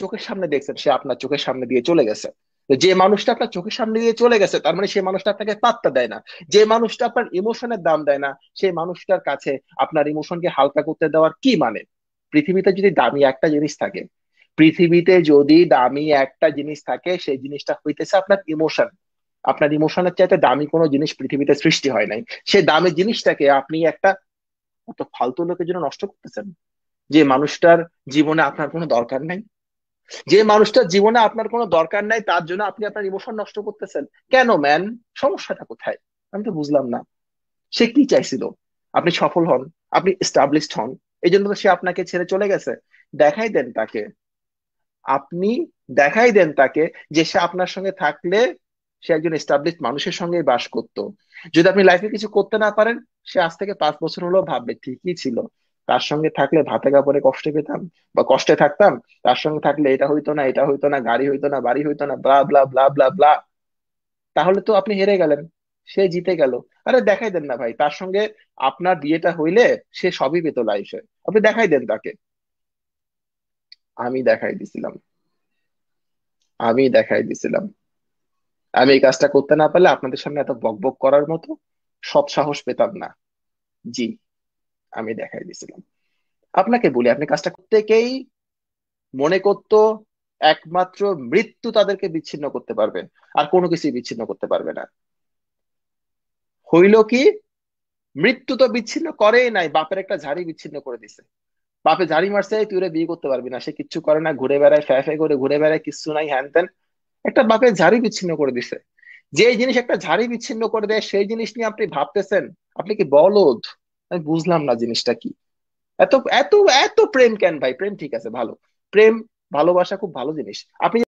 চোখের সামনে দেখছেন সে আপনার চোখের সামনে দিয়ে চলে গেছে যে মানুষটা আপনার চোখের সামনে দিয়ে চলে গেছে তার মানে সেই মানুষটা আপনাকে পাত্তা দেয় না যে মানুষটা আপনার ইমোশনের দাম দেয় না সেই মানুষটার কাছে আপনার ইমোশনকে হালকা করতে দেওয়ার কি মানে পৃথিবীতে যদি দামি একটা জিনিস থাকে পৃথিবীতে যদি দামি একটা জিনিস থাকে সেই জিনিসটা হইতেছে আপনার ইমোশন আপনার ইমোশনের চাইতে দামি কোনো জিনিস পৃথিবীতে সৃষ্টি হয় নাই সেই দামি জিনিসটাকে আপনি একটা অত ফালতু লোকের জন্য নষ্ট করতেছেন যে মানুষটার জীবনে আপনার কোনো দরকার নাই যে মানুষটা জীবনে আপনার কোনো দরকার নাই তার জন্য আপনি আপনার ইমোশন নষ্ট করতেছেন কেন ম্যান সমস্যাটা কোথায় আমি তো বুঝলাম না সে কি চাইছিল আপনি সফল হন আপনি এস্টাবলিশড হন এই জন্য তো সে আপনাকে ছেড়ে চলে গেছে দেখাই দেন তাকে আপনি দেখাই দেন তাকে যে সে আপনার সঙ্গে থাকলে সে একজন এস্টাবলিশ মানুষের সঙ্গে বাস করত যদি আপনি লাইফে কিছু করতে না পারেন সে আজ থেকে পাঁচ বছর হলেও ভাববে ঠিকই ছিল তার সঙ্গে থাকলে ভাতে কাপড়ে কষ্টে পেতাম বা কষ্টে থাকতাম তার সঙ্গে থাকলে এটা হইতো না এটা হইতো না গাড়ি হইতো না বাড়ি হইতো না ব্লা ব্লা ব্লা ব্লা ব্লা তাহলে তো আপনি হেরে গেলেন সে জিতে গেল আরে দেখাই দেন না ভাই তার সঙ্গে আপনার বিয়েটা হইলে সে সবই পেত লাইফে আপনি দেখাই দেন তাকে আমি দেখাই দিছিলাম আমি দেখাই দিছিলাম আমি এই কাজটা করতে না পারলে আপনাদের সামনে এত বকবক করার মতো সৎ সাহস পেতাম না জি আমি দেখাই দিছিলাম আপনাকে বলি আপনি কাজটা প্রত্যেকেই মনে করত একমাত্র মৃত্যু তাদেরকে বিচ্ছিন্ন করতে পারবে আর কোনো কিছুই বিচ্ছিন্ন করতে পারবে না হইল কি মৃত্যু তো বিচ্ছিন্ন করেই নাই বাপের একটা ঝাড়ি বিচ্ছিন্ন করে দিছে বাপে ঝাড়ি মারছে তুই ওরা বিয়ে করতে পারবি না সে কিচ্ছু করে না ঘুরে বেড়ায় ফ্যা ফ্যা করে ঘুরে বেড়ায় কিছু নাই হ্যান ত্যান একটা বাপের ঝাড়ি বিচ্ছিন্ন করে দিছে যে জিনিস একটা ঝাড়ি বিচ্ছিন্ন করে দেয় সেই জিনিস নিয়ে আপনি ভাবতেছেন আপনি কি বলদ আমি বুঝলাম না জিনিসটা কি এত এত এত প্রেম কেন ভাই প্রেম ঠিক আছে ভালো প্রেম ভালোবাসা খুব ভালো জিনিস আপনি